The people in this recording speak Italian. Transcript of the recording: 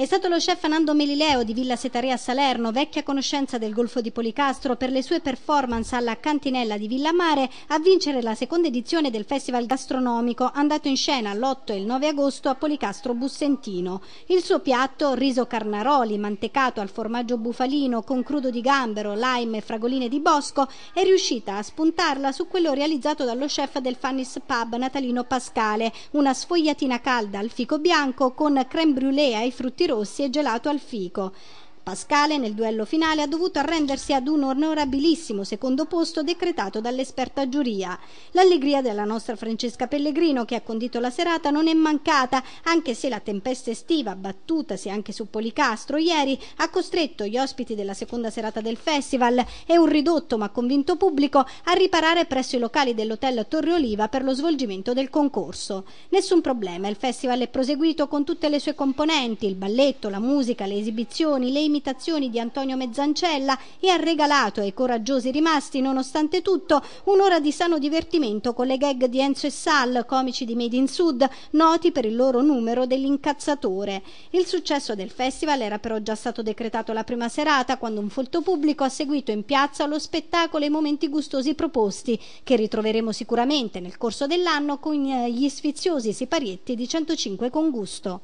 È stato lo chef Nando Melileo di Villa Setarea a Salerno, vecchia conoscenza del Golfo di Policastro, per le sue performance alla cantinella di Villa Mare a vincere la seconda edizione del Festival Gastronomico, andato in scena l'8 e il 9 agosto a Policastro Bussentino. Il suo piatto, riso carnaroli, mantecato al formaggio bufalino con crudo di gambero, lime e fragoline di bosco, è riuscita a spuntarla su quello realizzato dallo chef del Fannis Pub Natalino Pascale, una sfogliatina calda al fico bianco con creme brulee ai frutti frutti rossi e gelato al fico Pascale nel duello finale ha dovuto arrendersi ad un onorabilissimo secondo posto decretato dall'esperta giuria. L'allegria della nostra Francesca Pellegrino che ha condito la serata non è mancata, anche se la tempesta estiva battutasi anche su Policastro ieri ha costretto gli ospiti della seconda serata del festival e un ridotto ma convinto pubblico a riparare presso i locali dell'hotel Torre Oliva per lo svolgimento del concorso. Nessun problema, il festival è proseguito con tutte le sue componenti, il balletto, la musica, le esibizioni, le imitazioni imitazioni di Antonio Mezzancella e ha regalato ai coraggiosi rimasti, nonostante tutto, un'ora di sano divertimento con le gag di Enzo e Sal, comici di Made in Sud, noti per il loro numero dell'incazzatore. Il successo del festival era però già stato decretato la prima serata, quando un folto pubblico ha seguito in piazza lo spettacolo e i momenti gustosi proposti, che ritroveremo sicuramente nel corso dell'anno con eh, gli sfiziosi siparietti di 105 con gusto.